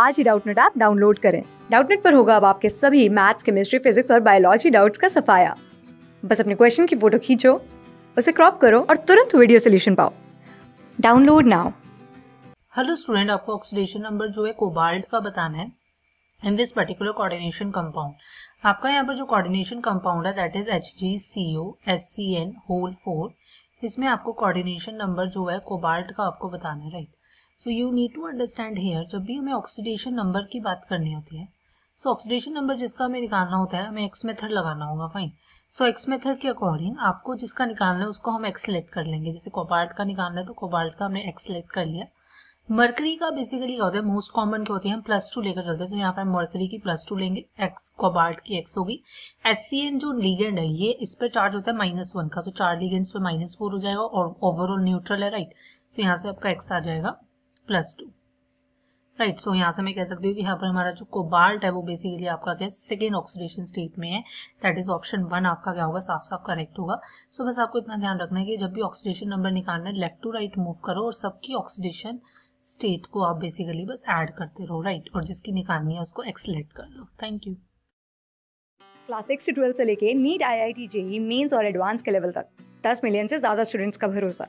आज ही Doubtnut app download करें डाउटनेट पर होगा अब आपके सभी मैथ्स केमिस्ट्री फिजिक्स और बायोलॉजी डाउट्स का सफाया बस अपने क्वेश्चन की फोटो खींचो उसे क्रॉप करो और तुरंत वीडियो सोल्यूशन पाओ डाउनलोड नाउ हेलो स्टूडेंट आपको ऑक्सीडेशन नंबर जो है कोबाल्ट का बताना है in this particular coordination compound आपका यहाँ पर जो कोऑर्डिनेशन कंपाउंड है that is H G C O S C N whole four इसमें आपको कोऑर्डिनेशन नंबर जो है कोबाल्ट का आपको बताना है right right? So you need to understand here जब भी हमें ऑक्सीडेशन नंबर की बात करनी होती है सो ऑक्सीडेशन नंबर जिसका हमें निकालना होता है हमें एक्स मेथड लगाना होगा फाइन सो एक्स मेथड के अकॉर्डिंग आपको जिसका निकालना है उसको हम एक्स सेलेक्ट कर लेंगे जैसे कोबाल्ट का निकालना है तो कोबाल्ट का हमने एक्स सेलेक्ट कर लिया मर्करी का बेसिकली क्या होता है मोस्ट कॉमन क्या होती है हम प्लस टू लेकर चलते हैं तो यहाँ पर हम मर्करी की प्लस टू लेंगे एक्स कोबाल्ट की एक्स होगी एस सी एन जो लीगेंड है ये इस पर चार्ज होता है माइनस वन का तो चार लीगेंड्स पे माइनस फोर हो जाएगा और ओवरऑल न्यूट्रल है राइट सो यहाँ से आपका एक्स आ जाएगा प्लस टू राइट सो यहाँ से मैं कह सकती हूँ कि यहाँ पर हमारा जो कोबाल्ट है वो बेसिकली आपका क्या सेकेंड ऑक्सीडेशन स्टेट में है दैट इज ऑप्शन वन आपका क्या होगा साफ साफ करेक्ट होगा सो so, बस आपको इतना ध्यान रखना है कि जब भी ऑक्सीडेशन नंबर निकालना है लेफ्ट टू राइट मूव करो और सबकी ऑक्सीडेशन स्टेट को आप बेसिकली बस ऐड करते रहो राइट right? और जिसकी निकालनी है उसको एक्सलेक्ट कर लो थैंक यू क्लास सिक्स से ट्वेल्थ से लेके NEET IIT JEE mains और एडवांस के लेवल तक दस मिलियन से ज़्यादा स्टूडेंट्स का भरोसा